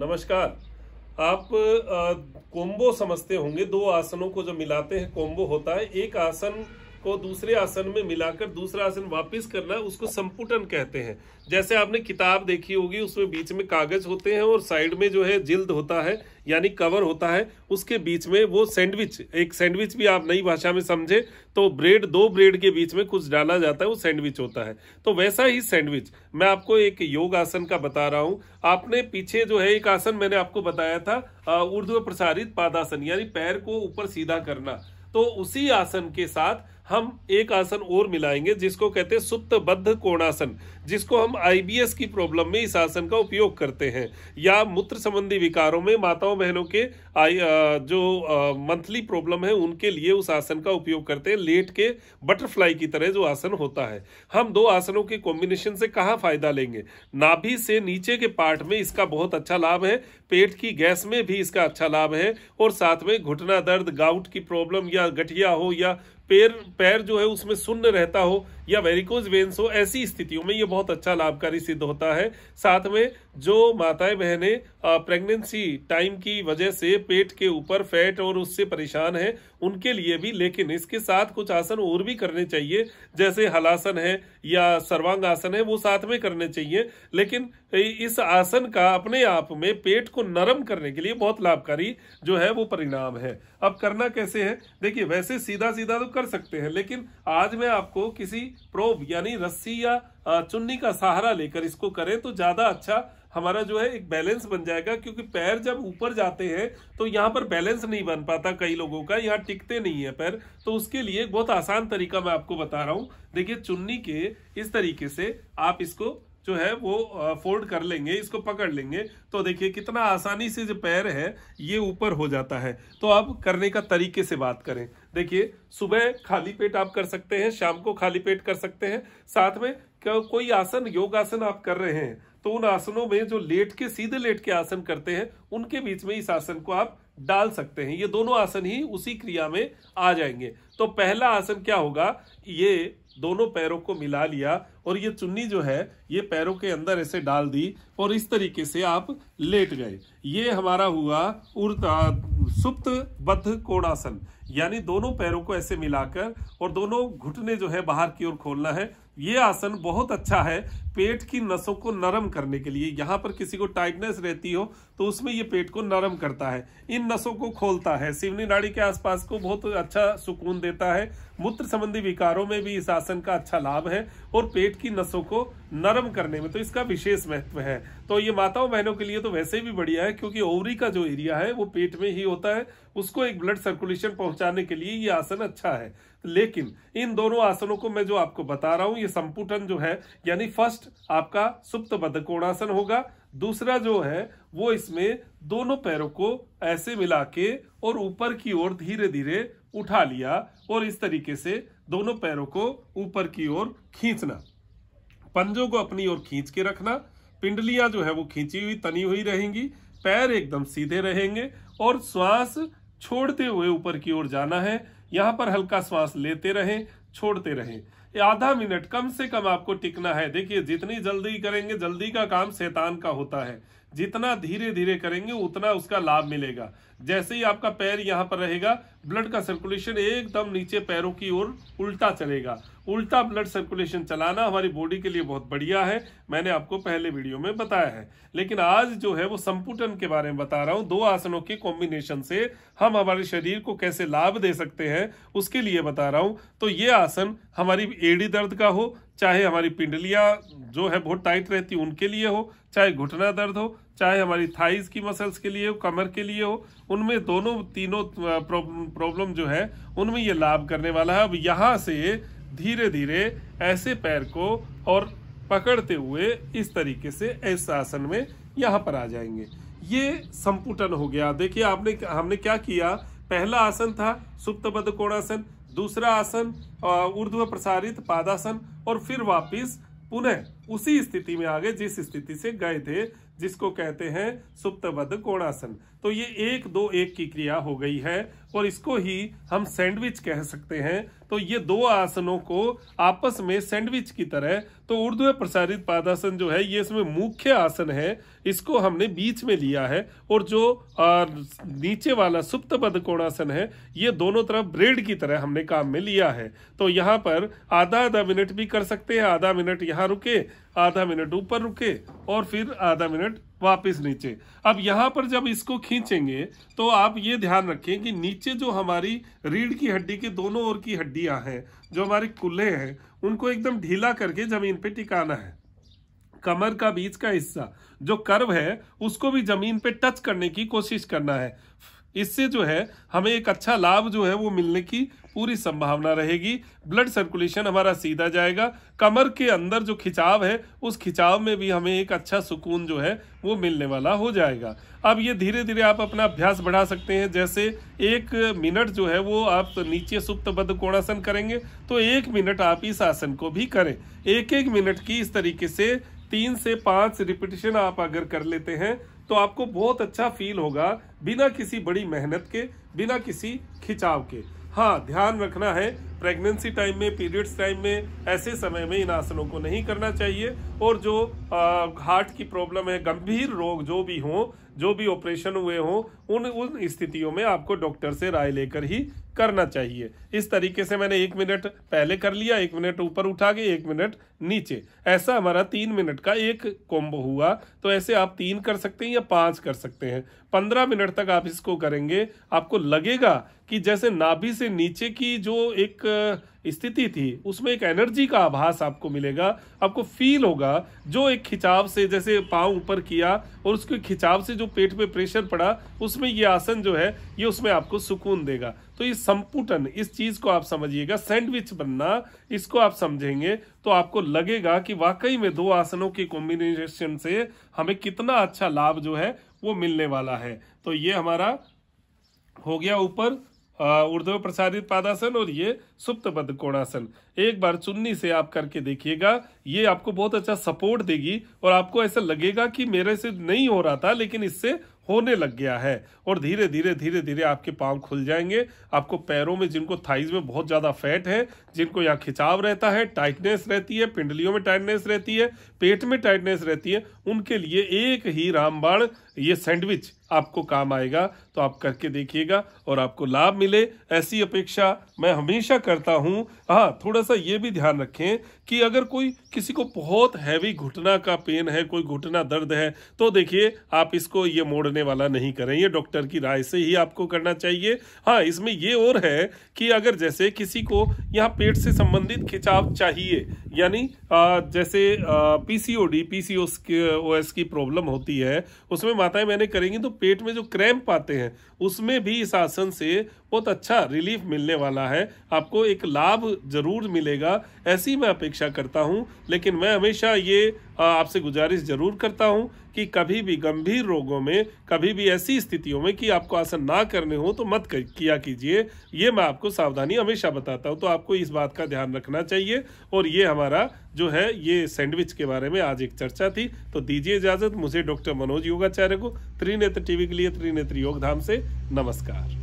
नमस्कार आप कोम्बो समझते होंगे दो आसनों को जब मिलाते हैं कोम्बो होता है एक आसन को दूसरे आसन में मिलाकर दूसरा आसन वापस करना उसको संपुटन कहते हैं जैसे आपने किताब देखी होगी उसमें बीच में कागज होते हैं और साइड में जो है जिल्द होता है यानी कवर होता है उसके बीच में वो सैंडविच एक सैंडविच भी आप नई भाषा में समझे तो ब्रेड दो ब्रेड के बीच में कुछ डाला जाता है वो सैंडविच होता है तो वैसा ही सैंडविच मैं आपको एक योग आसन का बता रहा हूँ आपने पीछे जो है एक आसन मैंने आपको बताया था ऊर्ध्व प्रसारित पादासन यानी पैर को ऊपर सीधा करना तो उसी आसन के साथ हम एक आसन और मिलाएंगे जिसको कहते हैं सुप्त बद्ध कोणासन जिसको हम आईबीएस की प्रॉब्लम में इस आसन का उपयोग करते हैं या मूत्र संबंधी विकारों में माताओं बहनों के आई जो मंथली प्रॉब्लम है उनके लिए उस आसन का उपयोग करते हैं लेट के बटरफ्लाई की तरह जो आसन होता है हम दो आसनों के कॉम्बिनेशन से कहाँ फायदा लेंगे नाभि से नीचे के पार्ट में इसका बहुत अच्छा लाभ है पेट की गैस में भी इसका अच्छा लाभ है और साथ में घुटना दर्द गाउट की प्रॉब्लम या गठिया हो या पैर पैर जो है उसमें सुन्न रहता हो या वेरिकोज वेन्स हो ऐसी स्थितियों में ये बहुत अच्छा लाभकारी सिद्ध होता है साथ में जो माताएं बहने प्रेगनेंसी टाइम की वजह से पेट के ऊपर फैट और उससे परेशान है उनके लिए भी लेकिन इसके साथ कुछ आसन और भी करने चाहिए जैसे हलासन है या सर्वांग आसन है वो साथ में करने चाहिए लेकिन इस आसन का अपने आप में पेट को नरम करने के लिए बहुत लाभकारी जो है वो परिणाम है अब करना कैसे है देखिए वैसे सीधा सीधा तो कर सकते हैं लेकिन आज मैं आपको किसी प्रोब यानी रस्सी या चुन्नी का सहारा लेकर इसको करें तो ज़्यादा अच्छा हमारा जो है एक बैलेंस बन जाएगा क्योंकि पैर जब ऊपर जाते हैं तो यहाँ पर बैलेंस नहीं बन पाता कई लोगों का यहाँ टिकते नहीं है पैर तो उसके लिए एक बहुत आसान तरीका मैं आपको बता रहा हूँ देखिए चुन्नी के इस तरीके से आप इसको जो है वो फोल्ड कर लेंगे इसको पकड़ लेंगे तो देखिए कितना आसानी से जो पैर है ये ऊपर हो जाता है तो अब करने का तरीके से बात करें देखिए सुबह खाली पेट आप कर सकते हैं शाम को खाली पेट कर सकते हैं साथ में कोई आसन योग आसन आप कर रहे हैं तो उन आसनों में जो लेट के सीधे लेट के आसन करते हैं उनके बीच में इस आसन को आप डाल सकते हैं ये दोनों आसन ही उसी क्रिया में आ जाएंगे तो पहला आसन क्या होगा ये दोनों पैरों को मिला लिया और ये चुन्नी जो है ये पैरों के अंदर ऐसे डाल दी और इस तरीके से आप लेट गए ये हमारा हुआ उर्ता सुप्त बद्ध कोणासन यानी दोनों पैरों को ऐसे मिलाकर और दोनों घुटने जो है बाहर की ओर खोलना है ये आसन बहुत अच्छा है पेट की नसों को नरम करने के लिए यहाँ पर किसी को टाइटनेस रहती हो तो उसमें ये पेट को नरम करता है इन नसों को खोलता है सिवनी नाड़ी के आसपास को बहुत अच्छा सुकून देता है मूत्र संबंधी विकारों में भी इस आसन का अच्छा लाभ है और पेट की नसों को नरम करने में तो इसका विशेष महत्व है तो ये माताओं बहनों के लिए तो वैसे भी बढ़िया है क्योंकि ओवरी का जो एरिया है वो पेट में ही होता है उसको एक ब्लड सर्कुलेशन पहुंचाने के लिए ये आसन अच्छा है लेकिन इन दोनों आसनों को मैं जो आपको बता रहा हूं ये संपुटन जो है यानी फर्स्ट आपका सुप्त बदकोणासन होगा दूसरा जो है वो इसमें दोनों पैरों को ऐसे मिला के और ऊपर की ओर धीरे धीरे उठा लिया और इस तरीके से दोनों पैरों को ऊपर की ओर खींचना पंजों को अपनी ओर खींच के रखना पिंडलियां जो है वो खींची हुई तनी हुई रहेंगी पैर एकदम सीधे रहेंगे और श्वास छोड़ते हुए ऊपर की ओर जाना है यहाँ पर हल्का श्वास लेते रहें छोड़ते रहें आधा मिनट कम से कम आपको टिकना है देखिए जितनी जल्दी करेंगे जल्दी का काम शैतान का होता है जितना धीरे धीरे करेंगे उतना उसका लाभ मिलेगा जैसे ही आपका पैर यहाँ पर रहेगा ब्लड का सर्कुलेशन एकदम नीचे पैरों की ओर उल्टा चलेगा उल्टा ब्लड सर्कुलेशन चलाना हमारी बॉडी के लिए बहुत बढ़िया है मैंने आपको पहले वीडियो में बताया है लेकिन आज जो है वो संपुटन के बारे में बता रहा हूँ दो आसनों के कॉम्बिनेशन से हम हमारे शरीर को कैसे लाभ दे सकते हैं उसके लिए बता रहा हूँ तो ये आसन हमारी एड़ी दर्द का हो चाहे हमारी पिंडलियाँ जो है बहुत टाइट रहती उनके लिए हो चाहे घुटना दर्द हो चाहे हमारी थाइज की मसल्स के लिए हो कमर के लिए हो उनमें दोनों तीनों प्रॉब्लम जो है उनमें ये लाभ करने वाला है अब यहाँ से धीरे धीरे ऐसे पैर को और पकड़ते हुए इस तरीके से ऐसे आसन में यहाँ पर आ जाएंगे ये संपुटन हो गया देखिए आपने हमने क्या किया पहला आसन था सुप्त बद कोणासन दूसरा आसन ऊर्ध्व प्रसारित पादासन और फिर वापिस पुनः उसी स्थिति में आ गए जिस स्थिति से गए थे जिसको कहते हैं सुप्तबद्ध कोणासन तो ये एक दो एक की क्रिया हो गई है और इसको ही हम सैंडविच कह सकते हैं तो ये दो आसनों को आपस में सैंडविच की तरह तो ऊर्ध्व प्रसारित पादासन जो है ये इसमें मुख्य आसन है इसको हमने बीच में लिया है और जो आ, नीचे वाला सुप्तबद्ध कोणासन है ये दोनों तरफ ब्रेड की तरह हमने काम में लिया है तो यहाँ पर आधा आधा मिनट भी कर सकते हैं आधा मिनट यहाँ रुके आधा मिनट ऊपर रुके और फिर आधा मिनट वापस नीचे अब यहाँ पर जब इसको खींचेंगे तो आप ये ध्यान रखें कि नीचे जो हमारी रीढ़ की हड्डी के दोनों ओर की हड्डियां हैं जो हमारे कुल्ले हैं उनको एकदम ढीला करके ज़मीन पे टिकाना है कमर का बीच का हिस्सा जो कर्व है उसको भी ज़मीन पे टच करने की कोशिश करना है इससे जो है हमें एक अच्छा लाभ जो है वो मिलने की पूरी संभावना रहेगी ब्लड सर्कुलेशन हमारा सीधा जाएगा कमर के अंदर जो खिंचाव है उस खिंचाव में भी हमें एक अच्छा सुकून जो है वो मिलने वाला हो जाएगा अब ये धीरे धीरे आप अपना अभ्यास बढ़ा सकते हैं जैसे एक मिनट जो है वो आप नीचे सुप्त बद्ध कोणासन करेंगे तो एक मिनट आप इस आसन को भी करें एक एक मिनट की इस तरीके से तीन से पाँच रिपीटिशन आप अगर कर लेते हैं तो आपको बहुत अच्छा फील होगा बिना किसी बड़ी मेहनत के बिना किसी खिंचाव के हाँ ध्यान रखना है प्रेगनेंसी टाइम में पीरियड्स टाइम में ऐसे समय में इन आसनों को नहीं करना चाहिए और जो हार्ट की प्रॉब्लम है गंभीर रोग जो भी हो जो भी ऑपरेशन हुए हों उन उन स्थितियों में आपको डॉक्टर से राय लेकर ही करना चाहिए इस तरीके से मैंने एक मिनट पहले कर लिया एक मिनट ऊपर उठा के एक मिनट नीचे ऐसा हमारा तीन मिनट का एक कॉम्बो हुआ तो ऐसे आप तीन कर सकते हैं या पाँच कर सकते हैं पंद्रह मिनट तक आप इसको करेंगे आपको लगेगा कि जैसे नाभि से नीचे की जो एक स्थिति थी उसमें एक एनर्जी का आभास आपको मिलेगा आपको फील होगा जो एक खिंचाव से जैसे पांव ऊपर किया और उसके खिंचाव से जो पेट पे प्रेशर पड़ा उसमें ये आसन जो है ये उसमें आपको सुकून देगा तो ये संपुटन इस चीज़ को आप समझिएगा सैंडविच बनना इसको आप समझेंगे तो आपको लगेगा कि वाकई में दो आसनों के कॉम्बिनेशन से हमें कितना अच्छा लाभ जो है वो मिलने वाला है तो ये हमारा हो गया ऊपर ऊर्ध्व प्रसारित पादासन और ये सुप्त बद्ध कोणासन एक बार चुन्नी से आप करके देखिएगा ये आपको बहुत अच्छा सपोर्ट देगी और आपको ऐसा लगेगा कि मेरे से नहीं हो रहा था लेकिन इससे होने लग गया है और धीरे धीरे धीरे धीरे आपके पांव खुल जाएंगे आपको पैरों में जिनको थाइज में बहुत ज़्यादा फैट है जिनको यहाँ खिंचाव रहता है टाइटनेस रहती है पिंडलियों में टाइटनेस रहती है पेट में टाइटनेस रहती है उनके लिए एक ही रामबाण ये सैंडविच आपको काम आएगा तो आप करके देखिएगा और आपको लाभ मिले ऐसी अपेक्षा मैं हमेशा करता हूँ हाँ थोड़ा सा ये भी ध्यान रखें कि अगर कोई किसी को बहुत हैवी घुटना का पेन है कोई घुटना दर्द है तो देखिए आप इसको ये मोड़ने वाला नहीं करें ये डॉक्टर की राय से ही आपको करना चाहिए हाँ इसमें ये और है कि अगर जैसे किसी को यहाँ पेट से संबंधित खिंचाव चाहिए यानी जैसे ओ पीसीओएस की प्रॉब्लम होती है उसमें माताएं मैंने करेंगी तो पेट में जो क्रैम्प आते हैं उसमें भी इस आसन से बहुत अच्छा रिलीफ मिलने वाला है आपको एक लाभ जरूर मिलेगा ऐसी मैं अपेक्षा करता हूँ लेकिन मैं हमेशा ये आपसे गुजारिश जरूर करता हूँ कि कभी भी गंभीर रोगों में कभी भी ऐसी स्थितियों में कि आपको आसन ना करने हो तो मत कर, किया कीजिए ये मैं आपको सावधानी हमेशा बताता हूँ तो आपको इस बात का ध्यान रखना चाहिए और ये हमारा जो है ये सैंडविच के बारे में आज एक चर्चा थी तो दीजिए इजाज़त मुझे डॉक्टर मनोज योगाचार्य को त्रिनेत्र टीवी के लिए त्रिनेत्र योगधाम से नमस्कार